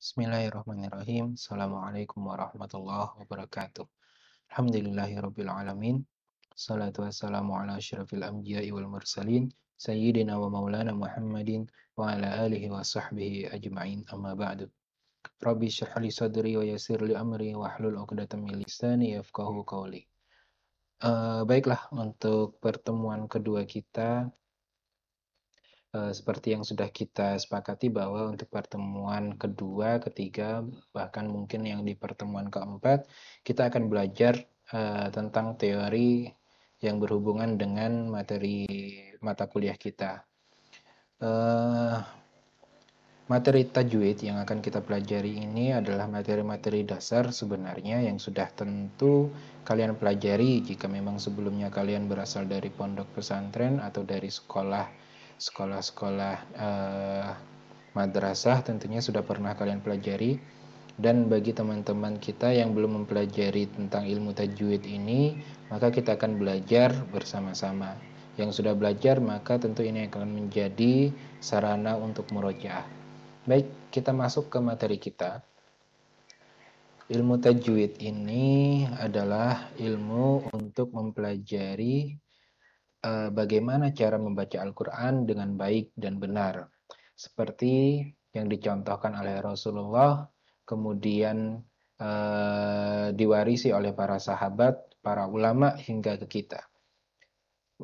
Bismillahirrahmanirrahim. Assalamualaikum warahmatullahi wabarakatuh. Alhamdulillahirrabbilalamin. Salatu wassalamu ala syarafil anbiya wal mursalin. Sayyidina wa maulana Muhammadin wa ala alihi wa sahbihi ajma'in amma ba'du. Rabbi syahli sadri wa yasir li amri wa hlul uqdatan min lisani yafqahu qawli. Uh, baiklah, untuk pertemuan kedua kita Eh, seperti yang sudah kita sepakati bahwa untuk pertemuan kedua, ketiga, bahkan mungkin yang di pertemuan keempat, kita akan belajar eh, tentang teori yang berhubungan dengan materi mata kuliah kita. Eh, materi tajwid yang akan kita pelajari ini adalah materi-materi dasar sebenarnya yang sudah tentu kalian pelajari jika memang sebelumnya kalian berasal dari pondok pesantren atau dari sekolah sekolah-sekolah uh, madrasah tentunya sudah pernah kalian pelajari dan bagi teman-teman kita yang belum mempelajari tentang ilmu tajwid ini maka kita akan belajar bersama-sama yang sudah belajar maka tentu ini akan menjadi sarana untuk merojah baik kita masuk ke materi kita ilmu tajwid ini adalah ilmu untuk mempelajari Eh, bagaimana cara membaca Al-Quran dengan baik dan benar. Seperti yang dicontohkan oleh Rasulullah, kemudian uh, diwarisi oleh para sahabat, para ulama hingga ke kita.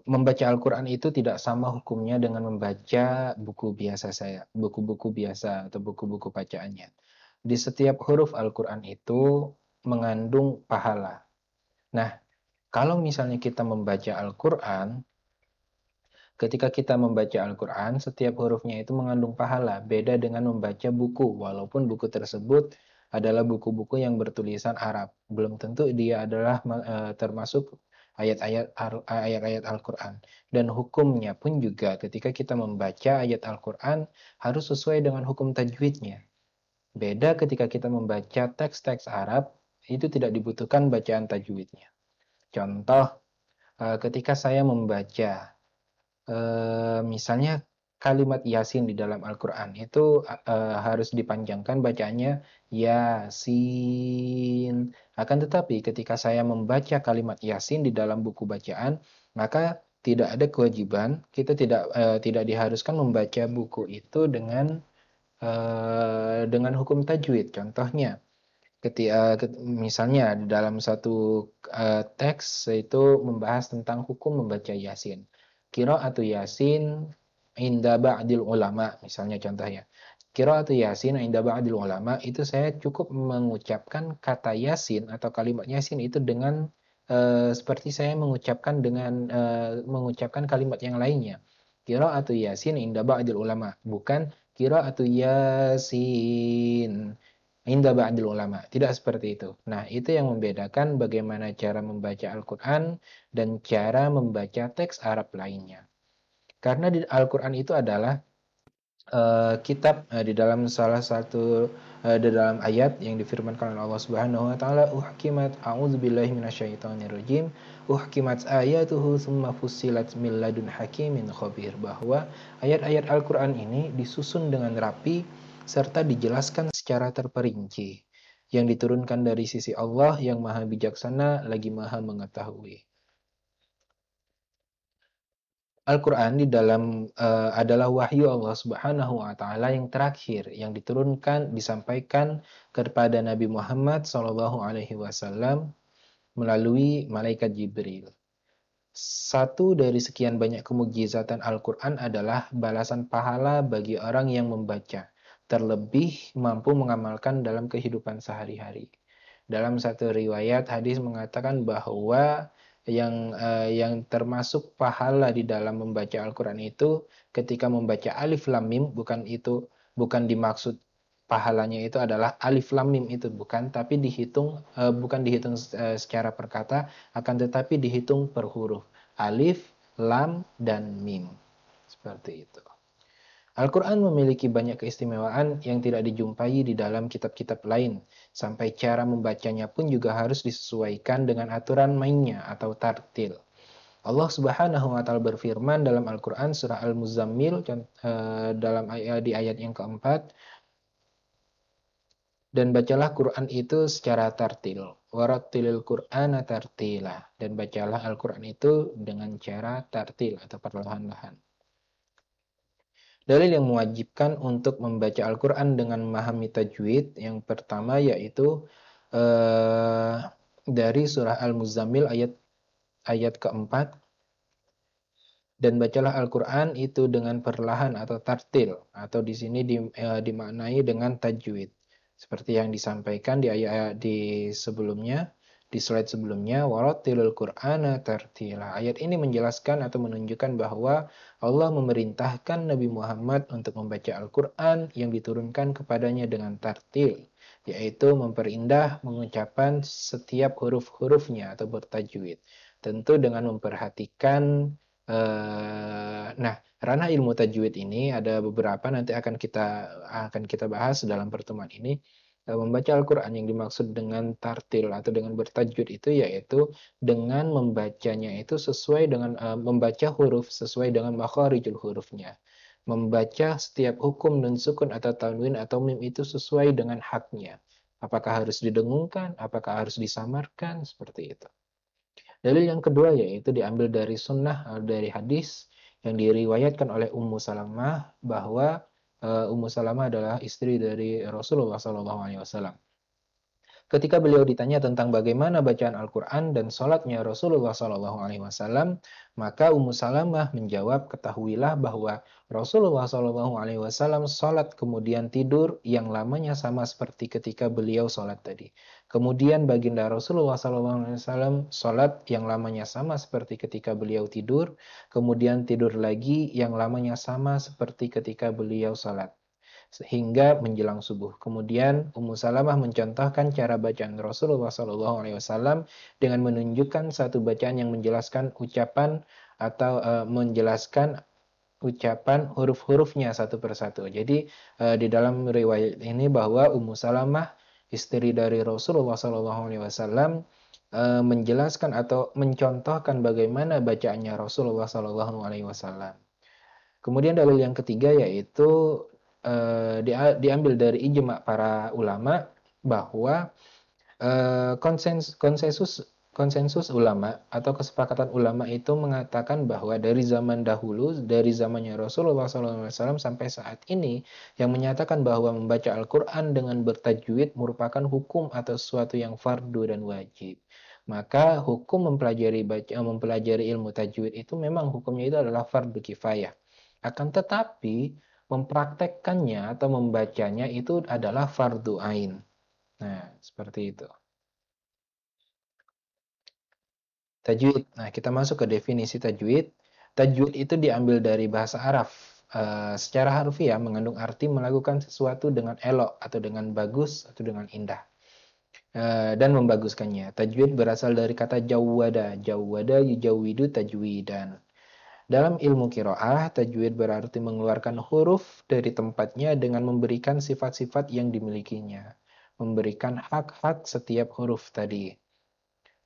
Membaca Al-Quran itu tidak sama hukumnya dengan membaca buku biasa saya, buku-buku biasa atau buku-buku bacaannya. Di setiap huruf Al-Quran itu mengandung pahala. Nah, kalau misalnya kita membaca Al-Quran, ketika kita membaca Al-Quran, setiap hurufnya itu mengandung pahala. Beda dengan membaca buku, walaupun buku tersebut adalah buku-buku yang bertulisan Arab. Belum tentu dia adalah eh, termasuk ayat-ayat ayat-ayat Al-Quran. Dan hukumnya pun juga ketika kita membaca ayat Al-Quran harus sesuai dengan hukum tajwidnya. Beda ketika kita membaca teks-teks Arab, itu tidak dibutuhkan bacaan tajwidnya. Contoh, eh, ketika saya membaca, eh, misalnya kalimat Yasin di dalam Al-Quran itu eh, harus dipanjangkan bacanya Yasin. Akan tetapi ketika saya membaca kalimat Yasin di dalam buku bacaan, maka tidak ada kewajiban, kita tidak tidak diharuskan membaca buku itu dengan dengan hukum tajwid. Contohnya, ketika eh, misalnya di dalam satu uh, teks itu membahas tentang hukum membaca yasin kira atau yasin inda ba'dil ulama misalnya contohnya atau yasin inda ba'dil ulama itu saya cukup mengucapkan kata yasin atau kalimat yasin itu dengan uh, seperti saya mengucapkan dengan uh, mengucapkan kalimat yang lainnya kira atau yasin inda ba'dil ulama bukan kira atau yasin Indah ba'dil ulama. Tidak seperti itu. Nah, itu yang membedakan bagaimana cara membaca Al-Quran dan cara membaca teks Arab lainnya. Karena di Al-Quran itu adalah uh, kitab uh, di dalam salah satu eh, di dalam ayat yang difirmankan oleh Allah Subhanahu wa taala uhkimat a'udzubillahi minasyaitonirrajim uhkimat ayatuhu summa fussilat min ladun hakimin khabir bahwa ayat-ayat Al-Qur'an ini disusun dengan rapi serta dijelaskan secara terperinci yang diturunkan dari sisi Allah yang maha bijaksana lagi maha mengetahui. Al-Quran di dalam uh, adalah wahyu Allah Subhanahu wa taala yang terakhir yang diturunkan disampaikan kepada Nabi Muhammad SAW alaihi wasallam melalui malaikat Jibril. Satu dari sekian banyak kemujizatan Al-Quran adalah balasan pahala bagi orang yang membaca terlebih mampu mengamalkan dalam kehidupan sehari-hari. Dalam satu riwayat hadis mengatakan bahwa yang eh, yang termasuk pahala di dalam membaca Al-Qur'an itu ketika membaca alif lam mim bukan itu bukan dimaksud pahalanya itu adalah alif lam mim itu bukan tapi dihitung eh, bukan dihitung eh, secara perkata, akan tetapi dihitung per huruf alif lam dan mim seperti itu Al-Quran memiliki banyak keistimewaan yang tidak dijumpai di dalam kitab-kitab lain, sampai cara membacanya pun juga harus disesuaikan dengan aturan mainnya atau tartil. Allah Subhanahu wa taala berfirman dalam Al-Qur'an surah Al-Muzammil eh, dalam ayat di ayat yang keempat dan bacalah Quran itu secara tartil. Waratilil Quran tartila dan bacalah Al-Qur'an itu dengan cara tartil atau perlahan-lahan. Dalil yang mewajibkan untuk membaca Al-Quran dengan memahami tajwid yang pertama yaitu eh, dari surah Al-Muzammil ayat ayat keempat dan bacalah Al-Quran itu dengan perlahan atau tartil atau di sini di, eh, dimaknai dengan tajwid seperti yang disampaikan di ayat di sebelumnya di slide sebelumnya Warotilul qur'ana tartila. Ayat ini menjelaskan atau menunjukkan bahwa Allah memerintahkan Nabi Muhammad untuk membaca Al-Qur'an yang diturunkan kepadanya dengan tartil, yaitu memperindah mengucapkan setiap huruf-hurufnya atau bertajwid. Tentu dengan memperhatikan Uh, nah, ranah ilmu tajwid ini ada beberapa nanti akan kita akan kita bahas dalam pertemuan ini. Eh, membaca Al-Quran yang dimaksud dengan tartil atau dengan bertajwid itu yaitu dengan membacanya itu sesuai dengan uh, membaca huruf sesuai dengan makharijul hurufnya membaca setiap hukum dan sukun atau tanwin atau mim itu sesuai dengan haknya apakah harus didengungkan apakah harus disamarkan seperti itu dalil yang kedua yaitu diambil dari sunnah eh, dari hadis yang diriwayatkan oleh Ummu Salamah bahwa Eh, Ummu Salamah adalah istri dari Rasulullah SAW. Ketika beliau ditanya tentang bagaimana bacaan Al-Quran dan sholatnya Rasulullah Shallallahu Alaihi Wasallam, maka Ummu Salamah menjawab, ketahuilah bahwa Rasulullah Shallallahu Alaihi Wasallam sholat kemudian tidur yang lamanya sama seperti ketika beliau sholat tadi. Kemudian baginda Rasulullah Shallallahu Alaihi Wasallam sholat yang lamanya sama seperti ketika beliau tidur, kemudian tidur lagi yang lamanya sama seperti ketika beliau sholat hingga menjelang subuh. Kemudian Ummu Salamah mencontohkan cara bacaan Rasulullah Shallallahu Alaihi Wasallam dengan menunjukkan satu bacaan yang menjelaskan ucapan atau uh, menjelaskan ucapan huruf-hurufnya satu persatu. Jadi uh, di dalam riwayat ini bahwa Ummu Salamah istri dari Rasulullah Shallallahu Alaihi Wasallam e, menjelaskan atau mencontohkan bagaimana bacaannya Rasulullah Shallallahu Alaihi Wasallam. Kemudian dalil yang ketiga yaitu eh, diambil dari ijma para ulama bahwa eh, konsens, konsensus konsensus ulama atau kesepakatan ulama itu mengatakan bahwa dari zaman dahulu, dari zamannya Rasulullah SAW sampai saat ini, yang menyatakan bahwa membaca Al-Quran dengan bertajwid merupakan hukum atau sesuatu yang fardu dan wajib. Maka hukum mempelajari baca, mempelajari ilmu tajwid itu memang hukumnya itu adalah fardu kifayah. Akan tetapi mempraktekkannya atau membacanya itu adalah fardu ain. Nah, seperti itu. Tajwid. Nah, kita masuk ke definisi tajwid. Tajwid itu diambil dari bahasa Arab. E, secara harfiah mengandung arti melakukan sesuatu dengan elok atau dengan bagus atau dengan indah eh, dan membaguskannya. Tajwid berasal dari kata jawada, Jawwada yujawidu tajwidan. Dalam ilmu kiroah, tajwid berarti mengeluarkan huruf dari tempatnya dengan memberikan sifat-sifat yang dimilikinya. Memberikan hak-hak setiap huruf tadi.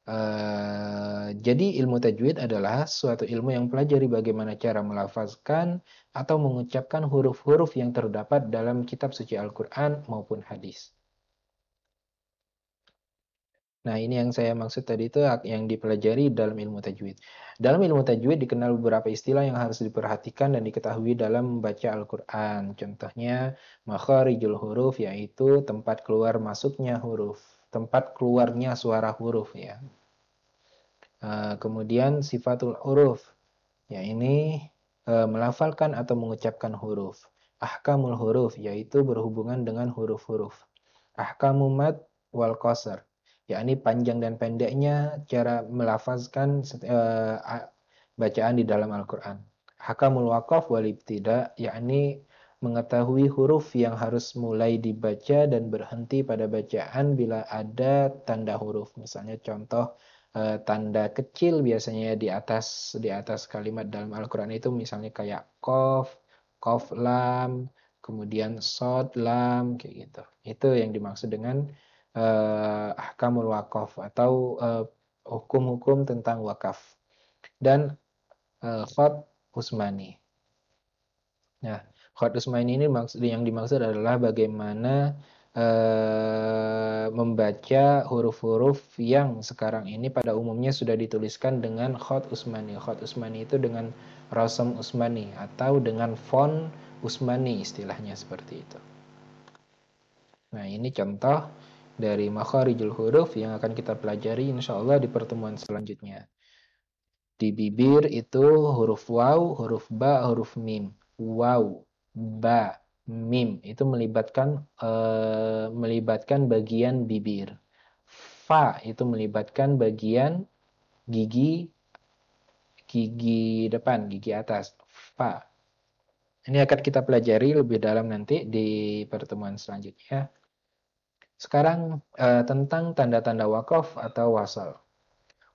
Uh, jadi ilmu tajwid adalah suatu ilmu yang pelajari bagaimana cara melafazkan atau mengucapkan huruf-huruf yang terdapat dalam kitab suci Al-Quran maupun hadis. Nah, ini yang saya maksud tadi itu yang dipelajari dalam ilmu tajwid. Dalam ilmu tajwid dikenal beberapa istilah yang harus diperhatikan dan diketahui dalam membaca Al-Qur'an. Contohnya makharijul huruf yaitu tempat keluar masuknya huruf, tempat keluarnya suara huruf ya. Eh, kemudian sifatul huruf ya ini eh, melafalkan atau mengucapkan huruf. Ahkamul huruf yaitu berhubungan dengan huruf-huruf. Ahkamumat wal qasar yakni panjang dan pendeknya cara melafazkan uh, bacaan di dalam Al-Quran. Hakamul wakaf wal tidak, yakni mengetahui huruf yang harus mulai dibaca dan berhenti pada bacaan bila ada tanda huruf. Misalnya contoh e, tanda kecil biasanya di atas di atas kalimat dalam Al-Qur'an itu misalnya kayak kof, kof lam, kemudian sod lam kayak gitu. Itu yang dimaksud dengan Eh, ahkamul wakaf atau eh, hukum-hukum tentang wakaf dan eh, khot usmani. Nah, khot usmani ini maksud yang dimaksud adalah bagaimana eh, membaca huruf-huruf yang sekarang ini pada umumnya sudah dituliskan dengan khot usmani. Khot usmani itu dengan rasam usmani atau dengan font usmani istilahnya seperti itu. Nah, ini contoh dari makharijul huruf yang akan kita pelajari insya Allah di pertemuan selanjutnya. Di bibir itu huruf waw, huruf ba, huruf mim. Waw, ba, mim itu melibatkan uh, melibatkan bagian bibir. Fa itu melibatkan bagian gigi gigi depan, gigi atas. Fa. Ini akan kita pelajari lebih dalam nanti di pertemuan selanjutnya. Sekarang uh, tentang tanda-tanda wakaf atau wasal.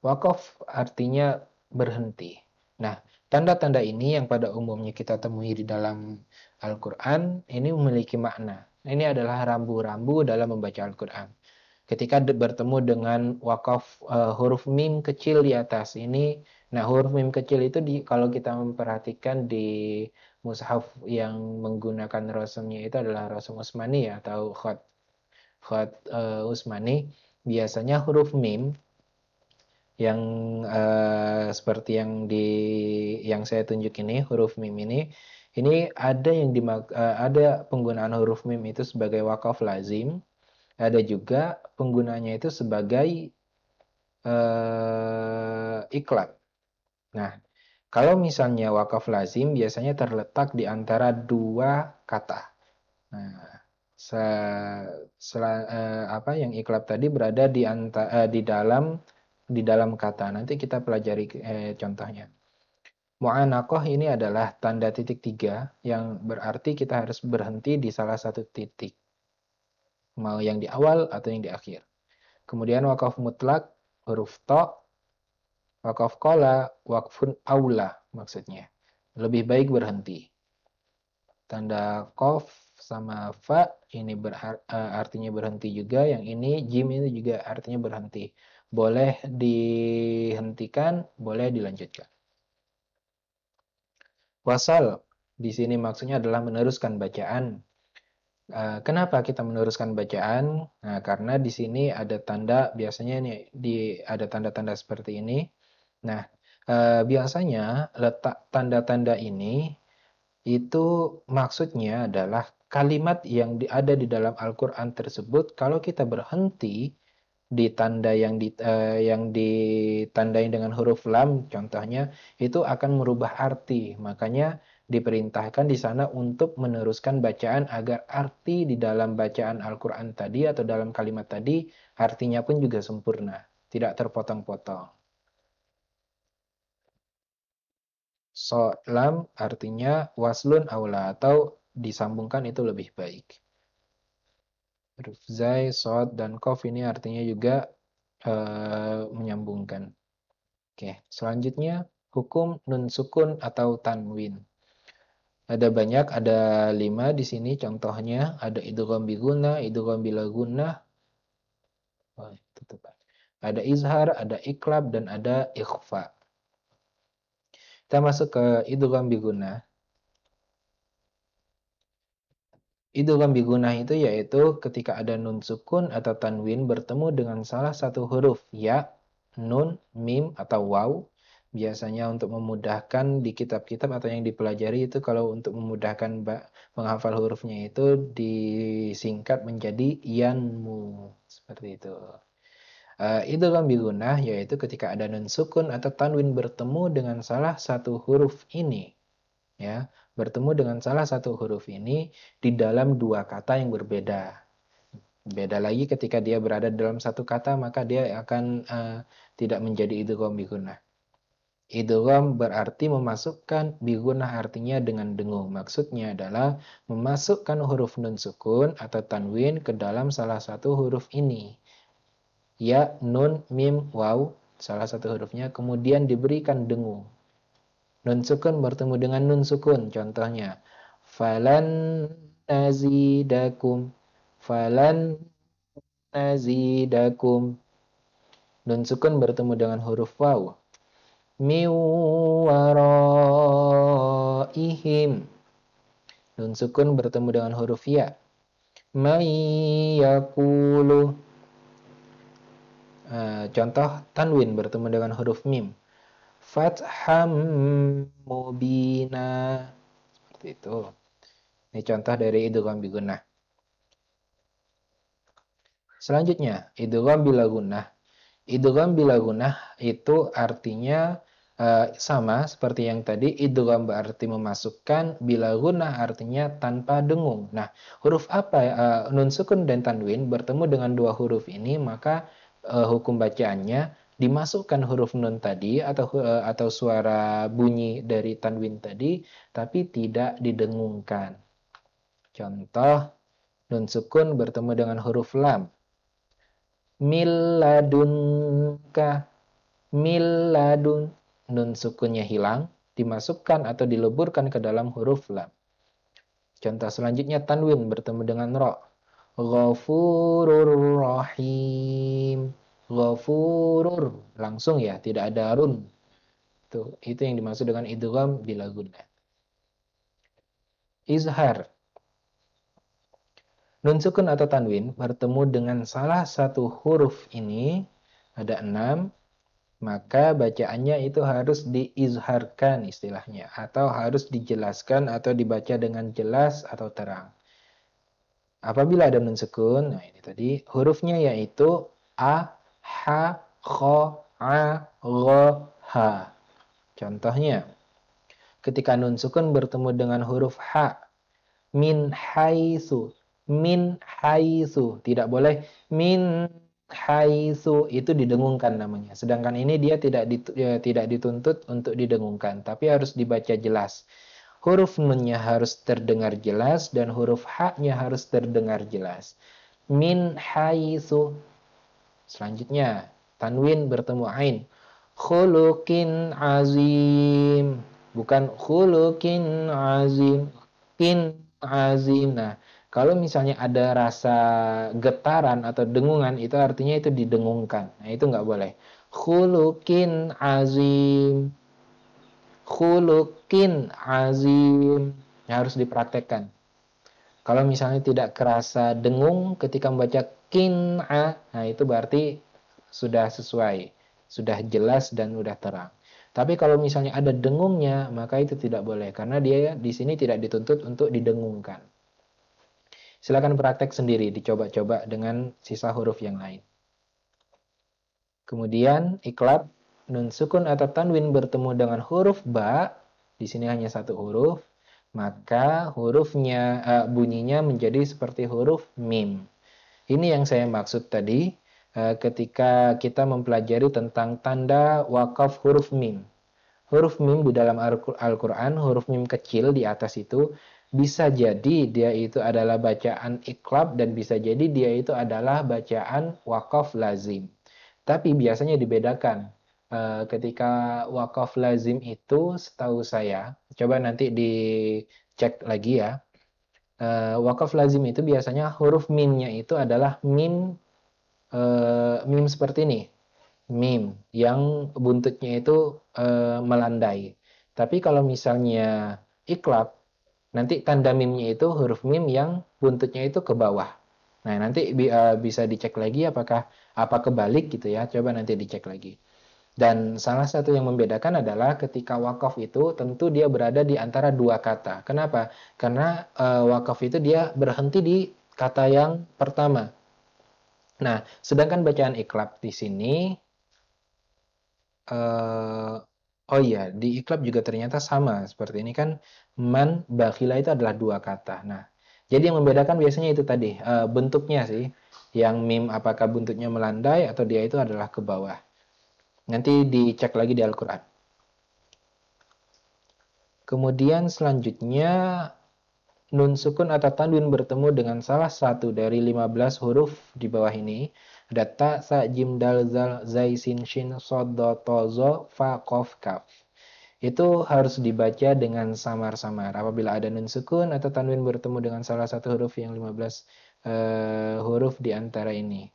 Wakaf artinya berhenti. Nah, tanda-tanda ini yang pada umumnya kita temui di dalam Al-Quran ini memiliki makna. Ini adalah rambu-rambu dalam membaca Al-Quran. Ketika bertemu dengan wakaf uh, huruf mim kecil di atas ini, nah huruf mim kecil itu di, kalau kita memperhatikan di mushaf yang menggunakan rasumnya itu adalah rasum Utsmani ya, atau khat. Fuad uh, Usmani, biasanya huruf mim yang uh, seperti yang di yang saya tunjuk ini huruf mim ini ini ada yang di uh, eh, ada penggunaan huruf mim itu sebagai wakaf lazim ada juga penggunanya itu sebagai uh, iklan nah kalau misalnya wakaf lazim biasanya terletak di antara dua kata nah se, se, uh, eh, apa yang iklab tadi berada di anta, uh, di dalam di dalam kata. Nanti kita pelajari uh, contohnya. Mu'anakoh ini adalah tanda titik tiga yang berarti kita harus berhenti di salah satu titik. Mau yang di awal atau yang di akhir. Kemudian wakaf mutlak, huruf to, wakaf kola, wakfun aula maksudnya. Lebih baik berhenti. Tanda kof, sama fa ini uh, artinya berhenti juga yang ini jim ini juga artinya berhenti boleh dihentikan boleh dilanjutkan wasal di sini maksudnya adalah meneruskan bacaan uh, kenapa kita meneruskan bacaan nah karena di sini ada tanda biasanya ini di ada tanda-tanda seperti ini nah uh, biasanya letak tanda-tanda ini itu maksudnya adalah kalimat yang ada di dalam Al-Qur'an tersebut kalau kita berhenti di tanda yang di uh, yang ditandai dengan huruf lam contohnya itu akan merubah arti. Makanya diperintahkan di sana untuk meneruskan bacaan agar arti di dalam bacaan Al-Qur'an tadi atau dalam kalimat tadi artinya pun juga sempurna, tidak terpotong-potong. So, lam artinya waslun aula atau disambungkan itu lebih baik. Huruf zai, sod, dan kof ini artinya juga uh, menyambungkan. Oke, selanjutnya hukum nun sukun atau tanwin. Ada banyak, ada lima di sini contohnya. Ada idgham biguna, idgham bilaguna. Oke, Oh, tutup. Ada izhar, ada iklab, dan ada ikhfa. Kita masuk ke idgham biguna. Idgham biguna itu yaitu ketika ada nun sukun atau tanwin bertemu dengan salah satu huruf ya, nun, mim atau waw. Biasanya untuk memudahkan di kitab-kitab atau yang dipelajari itu kalau untuk memudahkan menghafal hurufnya itu disingkat menjadi yanmu. Seperti itu uh, eh, idgham gunnah yaitu ketika ada nun sukun atau tanwin bertemu dengan salah satu huruf ini ya bertemu dengan salah satu huruf ini di dalam dua kata yang berbeda beda lagi ketika dia berada dalam satu kata maka dia akan uh, tidak menjadi idgham gunnah Idgham berarti memasukkan bigunah artinya dengan dengung. Maksudnya adalah memasukkan huruf nun sukun atau tanwin ke dalam salah satu huruf ini ya, nun, mim, waw, salah satu hurufnya, kemudian diberikan dengung. Nun sukun bertemu dengan nun sukun, contohnya, falan nazidakum, falan nazidakum. Nun sukun bertemu dengan huruf waw. Min waraihim. Nun sukun bertemu dengan huruf ya. Mayyakuluh Eh, contoh tanwin bertemu dengan huruf mim. Fatham mubina. Seperti itu. Ini contoh dari idgham biguna Selanjutnya, idgham bila gunnah. Idgham bila itu artinya uh, sama seperti yang tadi idgham berarti memasukkan bila guna artinya tanpa dengung. Nah, huruf apa uh, nun sukun dan tanwin bertemu dengan dua huruf ini maka uh, hukum bacaannya dimasukkan huruf nun tadi atau uh, atau suara bunyi dari tanwin tadi tapi tidak didengungkan. Contoh nun sukun bertemu dengan huruf lam. Miladunka miladun nun sukunnya hilang dimasukkan atau dileburkan ke dalam huruf lam. Contoh selanjutnya tanwin bertemu dengan ro ghafurur rahim. Ghafurur langsung ya, tidak ada run. Tuh, itu yang dimaksud dengan idgham bila guna. Izhar Nun sukun atau tanwin bertemu dengan salah satu huruf ini ada enam, maka bacaannya itu harus diizharkan istilahnya atau harus dijelaskan atau dibaca dengan jelas atau terang. Apabila ada nun sukun, nah ini tadi hurufnya yaitu a, h, kho, a, gho, h. Contohnya, ketika nun sukun bertemu dengan huruf h, min haisu, min haisu, tidak boleh min haisu itu didengungkan namanya. Sedangkan ini dia tidak eh, tidak dituntut untuk didengungkan, tapi harus dibaca jelas. Huruf nunnya harus terdengar jelas dan huruf haknya harus terdengar jelas. Min haitsu. Selanjutnya, tanwin bertemu ain. Khulukin azim. Bukan khulukin azim. Kin azim. Nah, kalau misalnya ada rasa getaran atau dengungan, itu artinya itu didengungkan. Nah, itu nggak boleh. Khulukin azim khulukin azim yang harus dipraktekkan. Kalau misalnya tidak kerasa dengung ketika membaca A, nah itu berarti sudah sesuai, sudah jelas dan sudah terang. Tapi kalau misalnya ada dengungnya, maka itu tidak boleh karena dia di sini tidak dituntut untuk didengungkan. Silakan praktek sendiri, dicoba-coba dengan sisa huruf yang lain. Kemudian iklab nun sukun atau tanwin bertemu dengan huruf ba, di sini hanya satu huruf, maka hurufnya uh, bunyinya menjadi seperti huruf mim. Ini yang saya maksud tadi uh, ketika kita mempelajari tentang tanda wakaf huruf mim. Huruf mim di dalam Al-Qur'an, huruf mim kecil di atas itu bisa jadi dia itu adalah bacaan iklab dan bisa jadi dia itu adalah bacaan wakaf lazim. Tapi biasanya dibedakan Eh, ketika wakaf lazim itu setahu saya, coba nanti dicek lagi ya. Eh, wakaf lazim itu biasanya huruf mimnya itu adalah mim eh, mim seperti ini, mim yang buntutnya itu melandai. Tapi kalau misalnya iklab, nanti tanda mimnya itu huruf mim yang buntutnya itu ke bawah. Nah nanti bisa dicek lagi apakah apa kebalik gitu ya. Coba nanti dicek lagi. Dan salah satu yang membedakan adalah ketika wakaf itu tentu dia berada di antara dua kata. Kenapa? Karena e, wakaf itu dia berhenti di kata yang pertama. Nah, sedangkan bacaan iklab di sini, e, oh iya, di iklab juga ternyata sama. Seperti ini kan, man, bakhila itu adalah dua kata. Nah, jadi yang membedakan biasanya itu tadi, e, bentuknya sih. Yang mim apakah bentuknya melandai atau dia itu adalah ke bawah. Nanti dicek lagi di Al-Quran. Kemudian selanjutnya nun sukun atau tanwin bertemu dengan salah satu dari 15 huruf di bawah ini. Ada ta, sa, jim, dal, zal, zai, sin, shin, sod, do, to, zo, fa, kof, kaf. Itu harus dibaca dengan samar-samar. Apabila ada nun sukun atau tanwin bertemu dengan salah satu huruf yang 15 uh, eh, huruf di antara ini.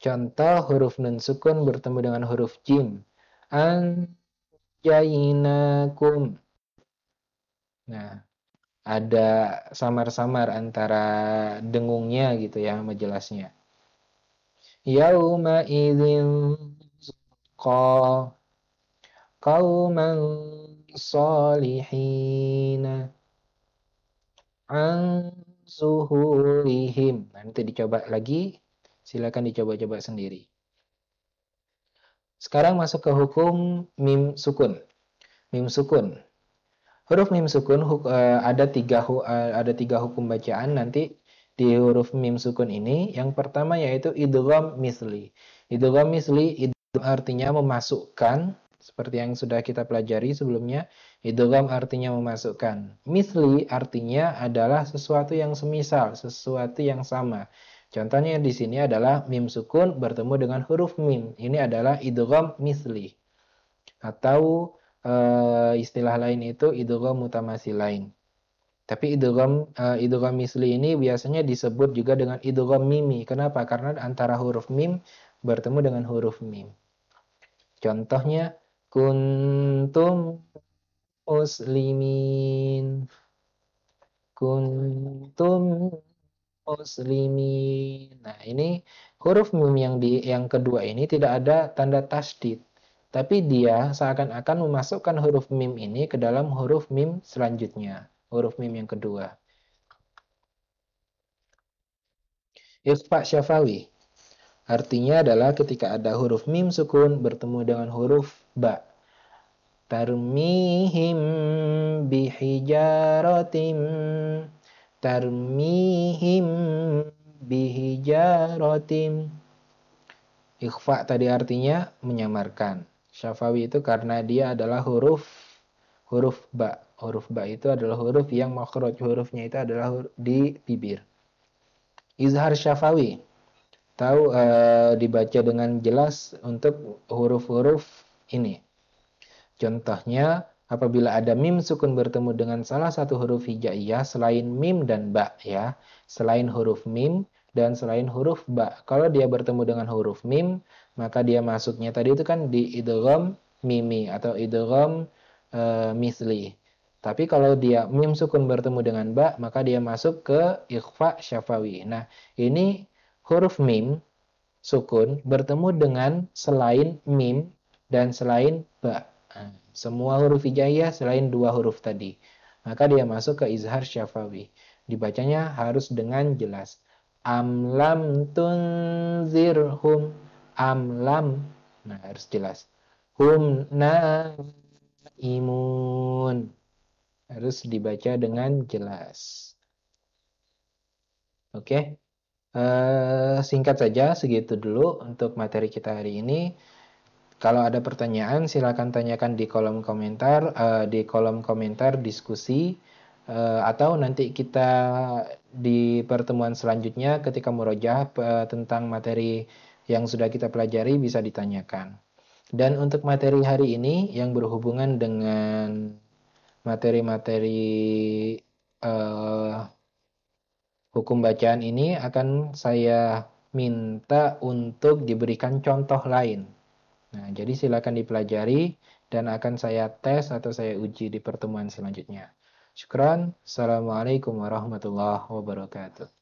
Contoh huruf nun sukun bertemu dengan huruf jim. Anjainakum. Nah, ada samar-samar antara dengungnya gitu ya sama jelasnya. Yauma idzin qa qauman salihin an zuhurihim. Nah, nanti dicoba lagi Silakan dicoba-coba sendiri. Sekarang masuk ke hukum mim sukun. Mim sukun. Huruf mim sukun huk, uh, ada tiga hu, uh, ada tiga hukum bacaan nanti di huruf mim sukun ini. Yang pertama yaitu idgham misli. Idgham misli id artinya memasukkan seperti yang sudah kita pelajari sebelumnya. Idgham artinya memasukkan. Misli artinya adalah sesuatu yang semisal, sesuatu yang sama. Contohnya di sini adalah mim sukun bertemu dengan huruf mim. Ini adalah idgham misli. Atau e, istilah lain itu idgham mutamasi lain. Tapi idgham e, idgham misli ini biasanya disebut juga dengan idgham mimi. Kenapa? Karena antara huruf mim bertemu dengan huruf mim. Contohnya kuntum muslimin. Kuntum muslimin. Nah, ini huruf mim yang di yang kedua ini tidak ada tanda tasdid, tapi dia seakan-akan memasukkan huruf mim ini ke dalam huruf mim selanjutnya, huruf mim yang kedua. Pak syafawi. Artinya adalah ketika ada huruf mim sukun bertemu dengan huruf ba. Tarmihim bihijaratim tarmihim bihijaratim ikhfa tadi artinya menyamarkan syafawi itu karena dia adalah huruf huruf ba huruf ba itu adalah huruf yang makhraj hurufnya itu adalah huruf di bibir izhar syafawi tahu e, dibaca dengan jelas untuk huruf-huruf ini contohnya apabila ada mim sukun bertemu dengan salah satu huruf hijaiyah selain mim dan ba ya, selain huruf mim dan selain huruf ba. Kalau dia bertemu dengan huruf mim, maka dia masuknya tadi itu kan di idgham mimi atau idgham e, eh, misli. Tapi kalau dia mim sukun bertemu dengan ba, maka dia masuk ke ikhfa syafawi. Nah, ini huruf mim sukun bertemu dengan selain mim dan selain ba. Semua huruf hijaiyah selain dua huruf tadi. Maka dia masuk ke izhar syafawi. Dibacanya harus dengan jelas. Am lam tun zir hum Am lam. Nah, harus jelas. Hum na imun. Harus dibaca dengan jelas. Oke. Okay? Uh, eh, singkat saja segitu dulu untuk materi kita hari ini. Kalau ada pertanyaan silakan tanyakan di kolom komentar uh, di kolom komentar diskusi uh, atau nanti kita di pertemuan selanjutnya ketika merojah uh, eh, tentang materi yang sudah kita pelajari bisa ditanyakan. Dan untuk materi hari ini yang berhubungan dengan materi-materi uh, hukum bacaan ini akan saya minta untuk diberikan contoh lain. Nah, jadi silakan dipelajari dan akan saya tes atau saya uji di pertemuan selanjutnya. Syukran. Assalamualaikum warahmatullahi wabarakatuh.